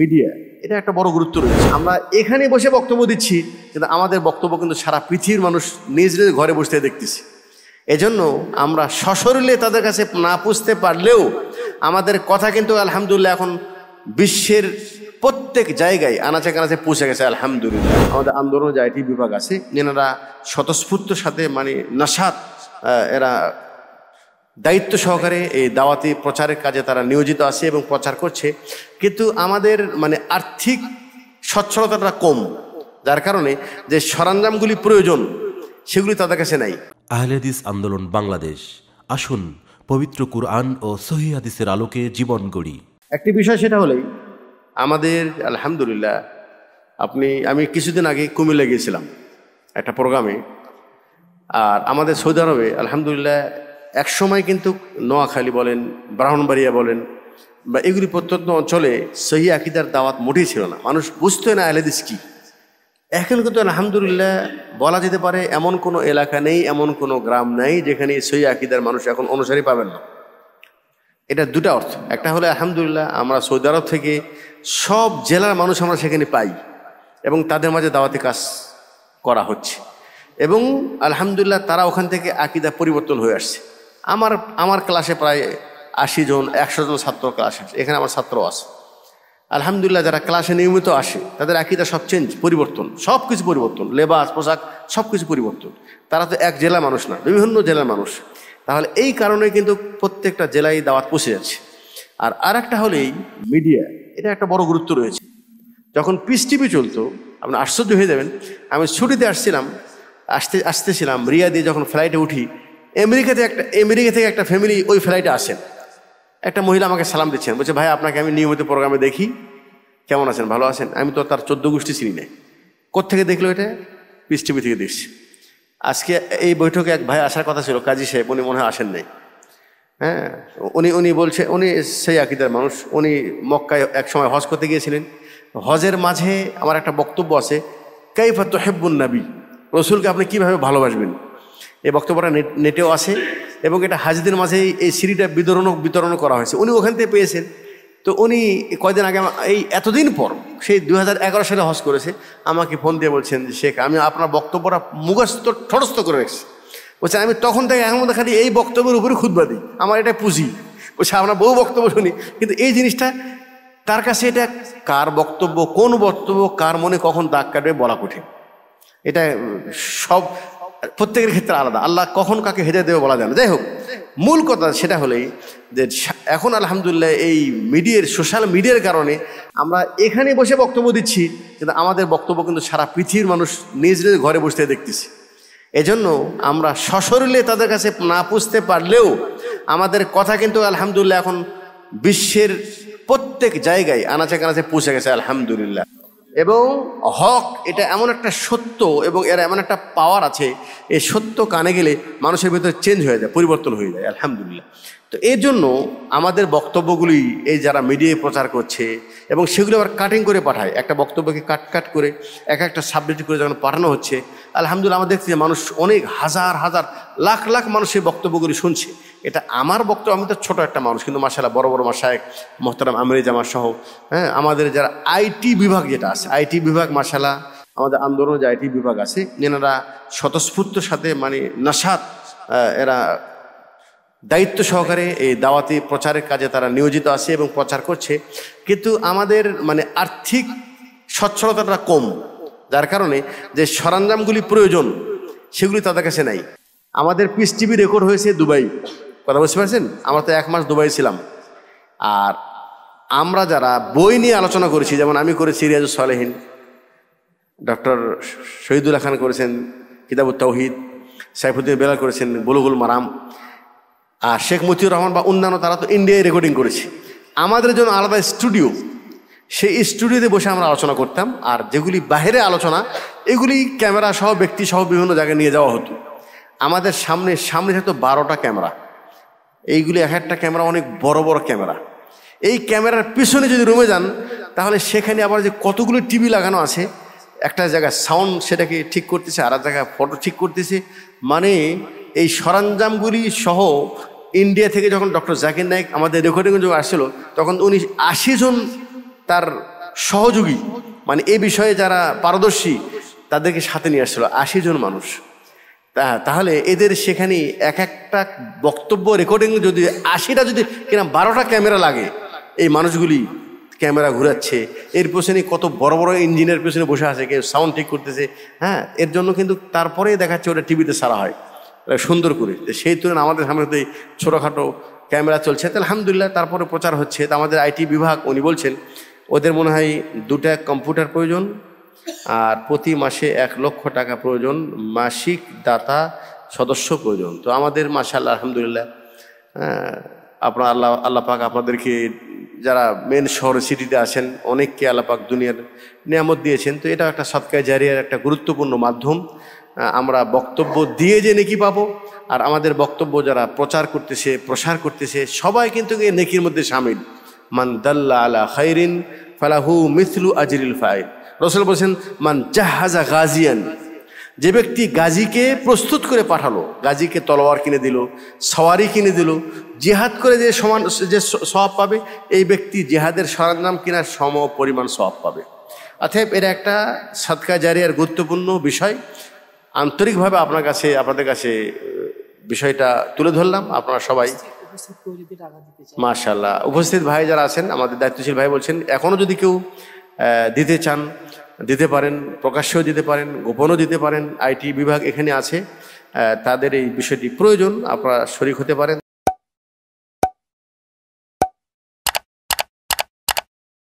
media এটা একটা বড় গুরুত্ব রয়েছে আমরা এখানে বসে বক্তব্য দিচ্ছি কিন্তু আমাদের বক্তব্য কিন্তু সারা পৃথিবীর মানুষ নিজ নিজ ঘরে বসতে দেখতেছি এজন্য আমরা সশরীরে তাদের কাছে না পুষতে পারলেও আমাদের কথা কিন্তু আলহামদুলিল্লাহ এখন বিশ্বের প্রত্যেক জায়গায় আনাচে কানাচে পৌঁছে গেছে আলহামদুলিল্লাহ আমাদের আন্দোলন যে আইটি বিভাগ আছে যেনারা স্বতঃস্ফূর্ত সাথে মানে নাসাত এরা দায়িত্ব সহকারে এই দাওয়াতি প্রচারের কাজে তারা নিয়োজিত আছে এবং প্রচার করছে কিন্তু আমাদের মানে আর্থিক সচ্ছলতাটা কম যার কারণে যে সরঞ্জামগুলি প্রয়োজন সেগুলি তাদের কাছে নাই আহলেদিস আন্দোলন বাংলাদেশ আসুন পবিত্র কুরআন ও সহিদিসের আলোকে জীবন গড়ি একটি বিষয় সেটা হলেই আমাদের আলহামদুলিল্লাহ আপনি আমি কিছুদিন আগে কুমিল্লা গিয়েছিলাম একটা প্রোগ্রামে আর আমাদের সৌদি আরবে আলহামদুলিল্লাহ এক সময় কিন্তু নোয়াখালী বলেন ব্রাহ্মণবাড়িয়া বলেন বা এগুলি প্রত্যন্ত অঞ্চলে সহি আকিদার দাওয়াত মোটেই ছিল না মানুষ বুঝতে না আহলেদিস কী এখন কিন্তু আলহামদুলিল্লাহ বলা যেতে পারে এমন কোনো এলাকা নেই এমন কোনো গ্রাম নেই যেখানে সহি আকিদার মানুষ এখন অনুসারী পাবেন না এটা দুটা অর্থ একটা হলো আলহামদুলিল্লাহ আমরা সৌদি আরব থেকে সব জেলার মানুষ আমরা সেখানে পাই এবং তাদের মাঝে দাওয়াতে কাজ করা হচ্ছে এবং আলহামদুলিল্লাহ তারা ওখান থেকে আকিদা পরিবর্তন হয়ে আসছে আমার আমার ক্লাসে প্রায় আশি জন একশো জন ছাত্র ক্লাস আছে এখানে আমার ছাত্র আছে আলহামদুলিল্লাহ যারা ক্লাসে নিয়মিত আসে তাদের একইটা সব চেঞ্জ পরিবর্তন সব কিছু পরিবর্তন লেবাস পোশাক সব কিছু পরিবর্তন তারা তো এক জেলা মানুষ না বিভিন্ন জেলার মানুষ তাহলে এই কারণে কিন্তু প্রত্যেকটা জেলায় দাওয়াত পুষে যাচ্ছে আর আর একটা হলেই মিডিয়া এটা একটা বড় গুরুত্ব রয়েছে যখন পিস টিভি চলতো আপনি আশ্চর্য হয়ে যাবেন আমি ছুটিতে আসছিলাম আসতে আসতেছিলাম রিয়া দিয়ে যখন ফ্লাইটে উঠি আমেরিকাতে একটা আমেরিকা থেকে একটা ফ্যামিলি ওই ফ্লাইটে আসেন একটা মহিলা আমাকে সালাম দিচ্ছেন বলছে ভাই আপনাকে আমি নিয়মিত প্রোগ্রামে দেখি কেমন আছেন ভালো আছেন আমি তো তার চোদ্দ গোষ্ঠী চিনি নাই কোথেকে দেখলো এটা পিস টিভি থেকে দেখছি আজকে এই বৈঠকে এক ভাই আসার কথা ছিল কাজী সাহেব উনি মনে হয় আসেন নাই হ্যাঁ উনি উনি বলছে উনি সেই আকিদার মানুষ উনি মক্কায় এক সময় হজ করতে গিয়েছিলেন হজের মাঝে আমার একটা বক্তব্য আছে কাইফা হেব্বুন নাবি রসুলকে আপনি কীভাবে ভালোবাসবেন এই বক্তব্যটা নেটেও আছে এবং এটা হাজিদের মাঝে এই সিঁড়িটা বিতরণ বিতরণ করা হয়েছে উনি ওখান থেকে পেয়েছেন তো উনি কয়দিন আগে এই এতদিন পর সেই দু সালে হজ করেছে আমাকে ফোন দিয়ে বলছেন যে শেখ আমি আপনার বক্তব্যটা মুখস্থ ঠরস্থ করে রেখেছি বলছেন আমি তখন থেকে এখন মধ্যে খালি এই বক্তব্যের উপরে খুদবা দিই আমার এটা পুঁজি বলছে আপনার বহু বক্তব্য শুনি কিন্তু এই জিনিসটা তার কাছে এটা কার বক্তব্য কোন বক্তব্য কার মনে কখন দাগ কাটবে বলা কঠিন এটা সব প্রত্যেকের ক্ষেত্রে আলাদা আল্লাহ কখন কাকে হেদায় দেবে বলা যায় না যাই হোক মূল কথা সেটা হলেই যে এখন আলহামদুলিল্লাহ এই মিডিয়ার সোশ্যাল মিডিয়ার কারণে আমরা এখানে বসে বক্তব্য দিচ্ছি কিন্তু আমাদের বক্তব্য কিন্তু সারা পৃথিবীর মানুষ নিজ নিজ ঘরে বসতে দেখতেছি এজন্য আমরা সশরীরে তাদের কাছে না পুষতে পারলেও আমাদের কথা কিন্তু আলহামদুলিল্লাহ এখন বিশ্বের প্রত্যেক জায়গায় আনাচে কানাচে পুষে গেছে আলহামদুলিল্লাহ এবং হক এটা এমন একটা সত্য এবং এর এমন একটা পাওয়ার আছে এই সত্য কানে গেলে মানুষের ভিতরে চেঞ্জ হয়ে যায় পরিবর্তন হয়ে যায় আলহামদুলিল্লাহ তো এর জন্য আমাদের বক্তব্যগুলি এই যারা মিডিয়ায় প্রচার করছে এবং সেগুলো আবার কাটিং করে পাঠায় একটা বক্তব্যকে কাট কাট করে এক একটা সাবজেক্ট করে যখন পাঠানো হচ্ছে আলহামদুলিল্লাহ আমরা দেখছি মানুষ অনেক হাজার হাজার লাখ লাখ মানুষ এই বক্তব্যগুলি শুনছে এটা আমার বক্তব্য আমি তো ছোটো একটা মানুষ কিন্তু মাসাল্লাহ বড় বড় মাসায়ক মোহতারাম আমির জামা সহ হ্যাঁ আমাদের যারা আইটি বিভাগ যেটা আছে আইটি বিভাগ মাসালা আমাদের আন্দোলন যে আইটি বিভাগ আছে এনারা স্বতঃস্ফূর্ত সাথে মানে নাসাত এরা দায়িত্ব সহকারে এই দাওয়াতি প্রচারের কাজে তারা নিয়োজিত আছে এবং প্রচার করছে কিন্তু আমাদের মানে আর্থিক সচ্ছলতাটা কম যার কারণে যে সরঞ্জামগুলি প্রয়োজন সেগুলি তাদের কাছে নাই আমাদের পিস টিভি রেকর্ড হয়েছে দুবাই কথা বুঝতে পারছেন আমরা তো এক মাস দুবাই ছিলাম আর আমরা যারা বই নিয়ে আলোচনা করেছি যেমন আমি করেছি রিয়াজু সালেহীন ডক্টর শহীদুল্লাহ খান করেছেন কিতাবুত তৌহিদ সাইফুদ্দিন বেলা করেছেন বুলুগুল মারাম আর শেখ মুজিউর রহমান বা অন্যান্য তারা তো ইন্ডিয়ায় রেকর্ডিং করেছে আমাদের জন্য আলাদা স্টুডিও সেই স্টুডিওতে বসে আমরা আলোচনা করতাম আর যেগুলি বাহিরে আলোচনা এগুলি ক্যামেরা সহ ব্যক্তি সহ বিভিন্ন জায়গায় নিয়ে যাওয়া হতো আমাদের সামনে সামনে থাকতো বারোটা ক্যামেরা এইগুলি এক একটা ক্যামেরা অনেক বড় বড় ক্যামেরা এই ক্যামেরার পিছনে যদি রুমে যান তাহলে সেখানে আবার যে কতগুলো টিভি লাগানো আছে একটা জায়গায় সাউন্ড সেটাকে ঠিক করতেছে আর জায়গায় ফটো ঠিক করতেছে মানে এই সরঞ্জামগুলি সহ ইন্ডিয়া থেকে যখন ডক্টর জাকির নায়ক আমাদের রেকর্ডিং যখন আসছিল তখন উনি আশি জন তার সহযোগী মানে এ বিষয়ে যারা পারদর্শী তাদেরকে সাথে নিয়ে আসছিল আশি জন মানুষ তা তাহলে এদের সেখানে এক একটা বক্তব্য রেকর্ডিং যদি আশিটা যদি কিনা বারোটা ক্যামেরা লাগে এই মানুষগুলি ক্যামেরা ঘুরাচ্ছে এর পেছনে কত বড় বড় ইঞ্জিনের পেছনে বসে আছে কেউ সাউন্ড ঠিক করতেছে হ্যাঁ এর জন্য কিন্তু তারপরে দেখাচ্ছে ওটা টিভিতে সারা হয় সুন্দর করে সেই তুলনায় আমাদের সামনে তো এই ছোটোখাটো ক্যামেরা চলছে তাহলে আলহামদুলিল্লাহ তারপরে প্রচার হচ্ছে তা আমাদের আইটি বিভাগ উনি বলছেন ওদের মনে হয় দুটা কম্পিউটার প্রয়োজন আর প্রতি মাসে এক লক্ষ টাকা প্রয়োজন মাসিক দাতা সদস্য প্রয়োজন তো আমাদের আল্লাহ আলহামদুলিল্লাহ আপনার আল্লাহ আল্লাপাক আপনাদেরকে যারা মেন শহরে সিটিতে আছেন অনেককে আল্লাপাক দুনিয়ার নিয়ামত দিয়েছেন তো এটা একটা সৎকায় জারিয়ার একটা গুরুত্বপূর্ণ মাধ্যম আমরা বক্তব্য দিয়ে যে নেকি পাবো আর আমাদের বক্তব্য যারা প্রচার করতেছে প্রসার করতেছে সবাই কিন্তু নেকির মধ্যে সামিল মান দাল্লা আলা খাইরিন ফালাহু মিসলু আজিরুল ফাইল রসুল বলছেন মান জাহাজা গাজিয়ান যে ব্যক্তি গাজীকে প্রস্তুত করে পাঠালো গাজীকে তলোয়ার কিনে দিল সওয়ারি কিনে দিল জেহাদ করে যে সমান যে সব পাবে এই ব্যক্তি জেহাদের সরঞ্জাম কেনার সম পরিমাণ সব পাবে অতএব এটা একটা সৎকা জারিয়ার গুরুত্বপূর্ণ বিষয় আন্তরিকভাবে আপনার কাছে আপনাদের কাছে বিষয়টা তুলে ধরলাম আপনারা সবাই মাশাল্লাহ উপস্থিত ভাই যারা আছেন আমাদের দায়িত্বশীল ভাই বলছেন এখনও যদি কেউ দিতে চান দিতে পারেন প্রকাশ্যেও দিতে পারেন গোপনও দিতে পারেন আইটি বিভাগ এখানে আছে তাদের এই বিষয়টি প্রয়োজন আপনারা শরিক হতে পারেন